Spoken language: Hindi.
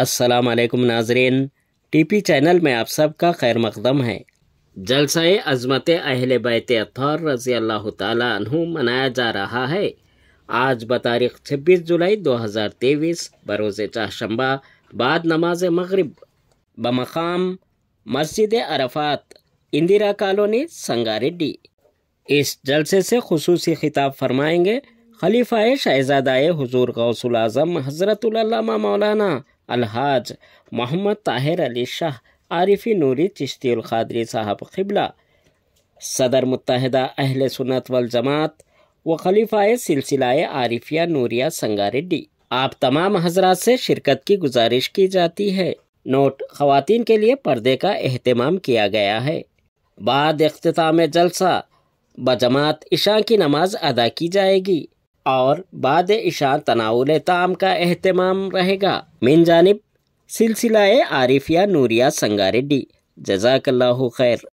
अस्सलाम वालेकुम नाजरीन टीपी चैनल में आप सबका खैर मकदम है जलसा अजमत अहल बैत अतहर रज़ी अल्लाह तु मनाया जा रहा है आज बतारीख छब्बीस जुलाई दो हज़ार तेईस बरोज़ चाशंबा बाद नमाज मगरब बमकाम मस्जिद अरफात इंदिरा कॉलोनी संगारेड्डी इस जलसे से खसूस खिताब फरमाएंगे खलीफा शहजादाए हजूर गौसुल आज़म हज़रत मौलाना अलहाज मोहम्मद ताहिर अली शाह आरिफी नूरी चिश्ती खादरी साहब खिबला सदर मुतहदा अहल सुनत वल जमात व खलीफ़ा सिलसिलाए आरिफिया नूरिया संगारेड्डी आप तमाम हजरात से शिरकत की गुजारिश की जाती है नोट खुतिन के लिए पर्दे का अहतमाम किया गया है बाद अख्ताम जलसा बजमात इशा की नमाज अदा की जाएगी और बाद इशा तनाउल ताम का अहतमाम रहेगा मेन जानब सिलसिला आरिफिया नूरिया संगारेड्डी जजाकल्ला खैर